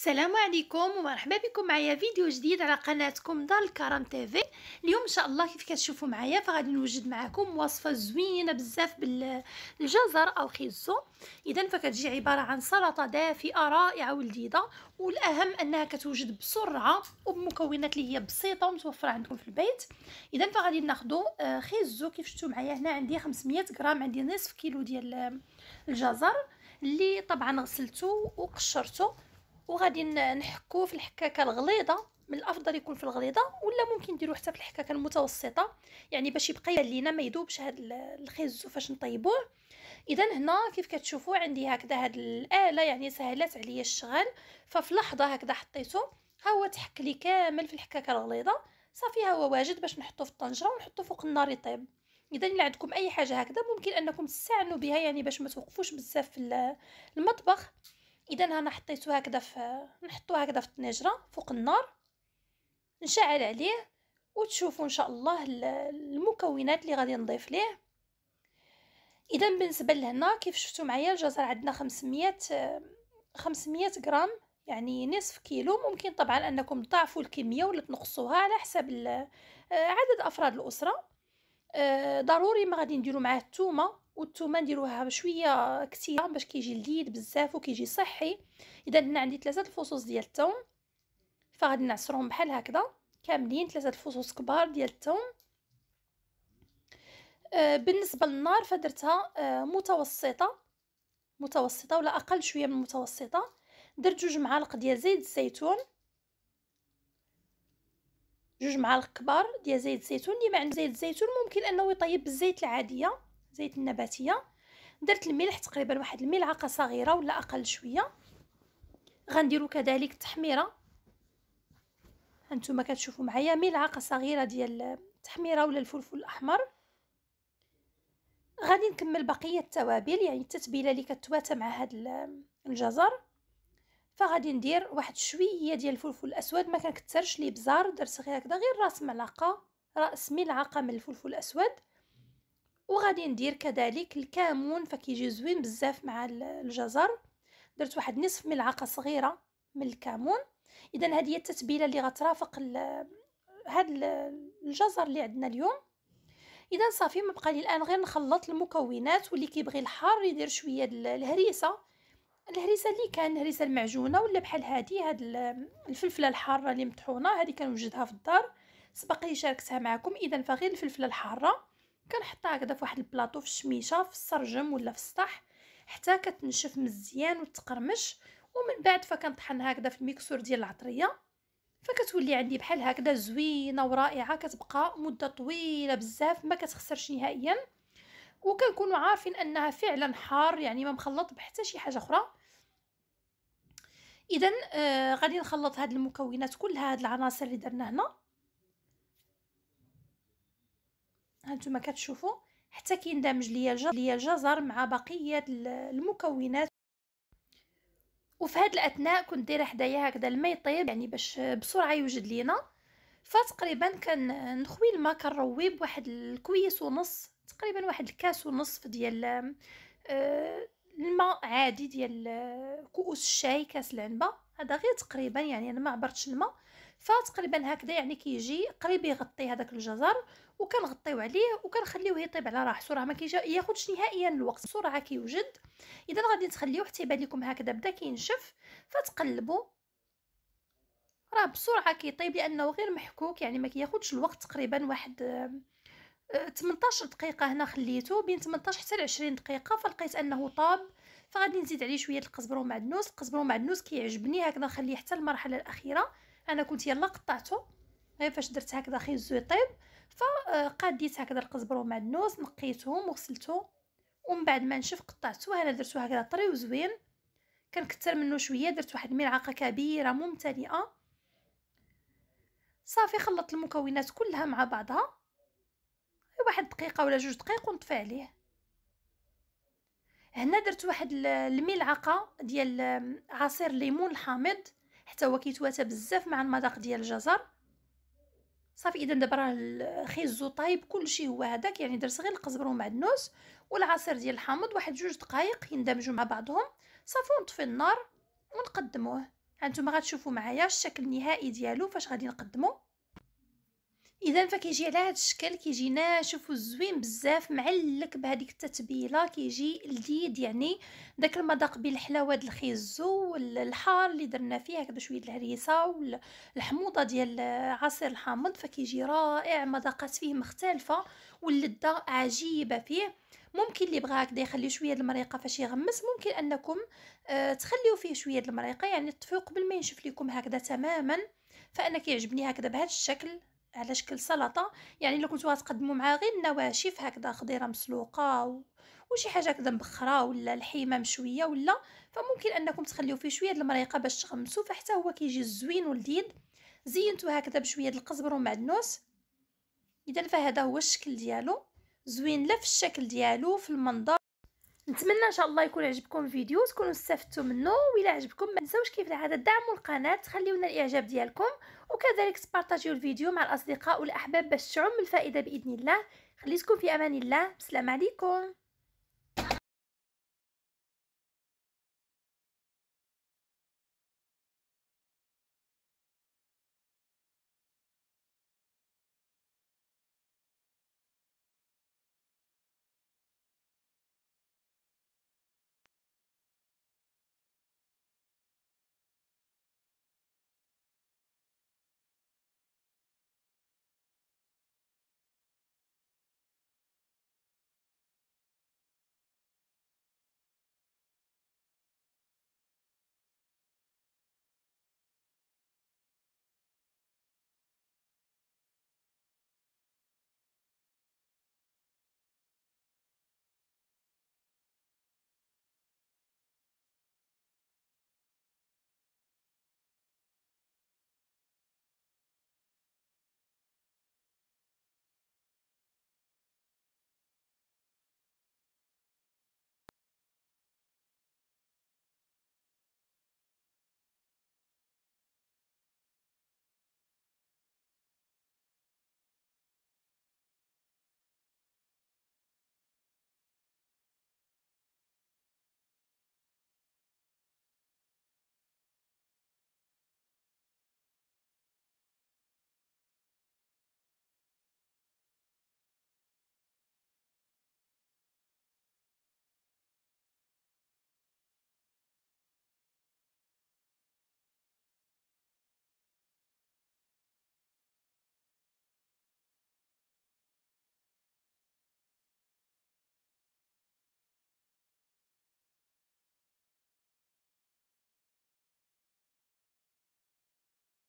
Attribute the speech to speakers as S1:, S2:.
S1: السلام عليكم ومرحبا بكم معايا فيديو جديد على قناتكم دار الكرم تيفي اليوم ان شاء الله كيف كتشوفوا معايا فغادي نوجد معكم وصفه زوينه بزاف بالجزر او خيزو اذا فكتجي عباره عن سلطه دافئه رائعه ولذيذه والاهم انها كتوجد بسرعه وبمكونات اللي هي بسيطه ومتوفره عندكم في البيت اذا فغادي ناخذ آه، خيزو كيف شفتوا معايا هنا عندي 500 غرام عندي نصف كيلو ديال آه، الجزر اللي طبعا غسلته وقشرته وغادي نحكو في الحكاكه الغليظه من الافضل يكون في الغليظه ولا ممكن نديرو حتى في الحكاكه المتوسطه يعني باش يبقى لينا ما يذوبش هذا الخيزو فاش نطيبوه اذا هنا كيف كتشوفوا عندي هكذا هاد الاله يعني سهلات عليا الشغل ففي لحظه هكذا حطيته ها هو تحك لي كامل في الحكاكه الغليظه صافي ها هو واجد باش نحطو في الطنجره ونحطو فوق النار يطيب اذا الا عندكم اي حاجه هكذا ممكن انكم تستعنوا بها يعني باش ما توقفوش بزاف في المطبخ اذا انا حطيتو هكذا في نحطو هكذا في الطنجره فوق النار نشعل عليه وتشوفوا ان شاء الله المكونات اللي غادي نضيف ليه اذا بالنسبه لهنا كيف شفتوا معايا الجزر عندنا 500 500 غرام يعني نصف كيلو ممكن طبعا انكم تضاعفوا الكميه ولا تنقصوها على حسب آه، عدد افراد الاسره آه، ضروري ما غادي نديروا معاه الثومه والثومه نديروها شويه كثيره باش كيجي لذيذ بزاف وكيجي صحي اذا هنا عندي ثلاثه الفصوص ديال الثوم فغادي نعصرهم بحال هكذا كاملين ثلاثه الفصوص كبار ديال الثوم آه بالنسبه للنار فدرتها آه، متوسطه متوسطه ولا اقل شويه من المتوسطه درت جوج معالق ديال زيت الزيتون جوج معالق كبار ديال زيت الزيتون اللي ما عنده زيت الزيتون ممكن انه يطيب بالزيت العاديه زيت النباتيه درت الملح تقريبا واحد الملعقه صغيره ولا اقل شويه غنديروا كذلك التحميره هانتوما كتشوفوا معايا ملعقه صغيره ديال التحميره ولا الفلفل الاحمر غادي نكمل بقيه التوابل يعني التتبيله اللي كتواتى مع هذا الجزر فغادي ندير واحد شويه ديال الفلفل الاسود ما كنكثرش ليه بزار درت غير هكذا غير راس ملعقه راس ملعقه من الفلفل الاسود وغادي ندير كذلك الكمون فكيجي زوين بزاف مع الجزر درت واحد نصف ملعقه صغيره من الكمون اذا هذه هي التتبيله اللي غترافق هذا الجزر اللي عندنا اليوم اذا صافي ما بقى لي الان غير نخلط المكونات واللي كيبغي الحار يدير شويه الهريسه الهريسه اللي كان هريسه المعجونه ولا بحال هذه هاد الفلفله الحاره اللي مطحونه هذه كنوجدها في الدار سبق لي شاركتها معكم اذا فغير الفلفله الحاره كنحطها هكذا في واحد البلاطو في الشميشه في السرجم ولا في السطح حتى كتنشف مزيان وتقرمش ومن بعد فكنطحنها هكذا في الميكسور ديال العطريه فكتولي عندي بحال هكذا زوينه ورائعه كتبقى مده طويله بزاف ما كتخسرش نهائيا وكنكونوا عارفين انها فعلا حار يعني ما مخلط بحتى شي حاجه اخرى اذا آه غادي نخلط هاد المكونات كلها هاد العناصر اللي درنا هنا هانتوما كتشوفوا حتى كيندمج ليا الجزر مع بقيه المكونات وفي هاد الاثناء كنت دايره حدايا هكذا الماء يطيب يعني باش بسرعه يوجد لينا فتقريبا كنخوي الماء كنرويه بواحد الكويس ونص تقريبا واحد الكاس ونصف ديال آه، الماء عادي ديال آه، كؤوس الشاي كاس العنبه هذا غير تقريبا يعني انا ما عبرتش الماء فتقريبا هكذا يعني كيجي قريب يغطي هذاك الجزر وكنغطيو عليه وكنخليوه يطيب على راه راه ما كياخذش نهائيا الوقت بسرعه كيوجد اذا غادي تخليوه حتى يبان لكم هكذا بدا كينشف فتقلبوا راه بسرعه كيطيب لانه غير محكوك يعني ما كياخذش الوقت تقريبا واحد 18 آه، دقيقه هنا خليته بين 18 حتى ل 20 دقيقه فلقيت انه طاب فغادي نزيد عليه شويه القزبر ومعدنوس القزبر ومعدنوس كيعجبني هكذا نخليه حتى المرحله الاخيره انا كنت يلا قطعته غير طيب، فاش درت هكذا خيزو يطيب فقاديت هكذا القزبر والمعدنوس نقيتهم وغسلتهم ومن بعد ما نشف قطعته انا درتو هكذا طري وزوين كنكثر منه شويه درت واحد الملعقه كبيره ممتلئه صافي خلطت المكونات كلها مع بعضها واحد دقيقه ولا جوج دقائق ونطفي عليه هنا درت واحد الملعقه ديال عصير الليمون الحامض حتى هو كيتواتى بزاف مع المذاق ديال الجزر صافي اذا دابا راه الخيزو طايب كلشي هو هذاك يعني درت غير القزبر والمعدنوس والعصير ديال الحامض واحد جوج دقائق يندمجوا مع بعضهم صافي ونطفي النار ونقدموه هانتوما غتشوفوا معايا الشكل النهائي ديالو فاش غادي نقدموه اذا فكيجي على هذا الشكل كيجي شوفوا زوين بزاف معلك بهذيك التتبيله كيجي لذيذ يعني داك المذاق بين الحلاوه ديال الخيزو والحار اللي درنا فيه هكذا شويه الهريسه والحموضه ديال عصير الحامض فكيجي رائع مذاقات فيه مختلفه واللذه عجيبه فيه ممكن اللي بغا هكذا يخلي شويه المريقه فاش يغمس ممكن انكم آه تخليو فيه شويه المريقه يعني تطفيو قبل ما ينشف لكم هكذا تماما فانا كيعجبني هكذا بهذا الشكل على شكل سلطه يعني لو كنتو غتقدموا معها غير النواشف هكذا خضيره مسلوقه و... وشي حاجه هكذا مبخره ولا الحيمه مشويه ولا فممكن انكم تخليو فيه شويه المريقه باش تغمسوا فحتى هو كيجي زوين ولذيذ زينتو هكذا بشويه القزبر ومعدنوس اذا فهذا هو الشكل ديالو زوين لا في الشكل ديالو في المنظر نتمنى ان شاء الله يكون عجبكم الفيديو تكونوا استفدتوا منه والا عجبكم ما تنساوش كيف العاده دعموا القناه تخليونا الاعجاب ديالكم وكذلك تبارطاجيو الفيديو مع الاصدقاء والاحباب باش تعم الفائده باذن الله خليتكم في امان الله بسلام عليكم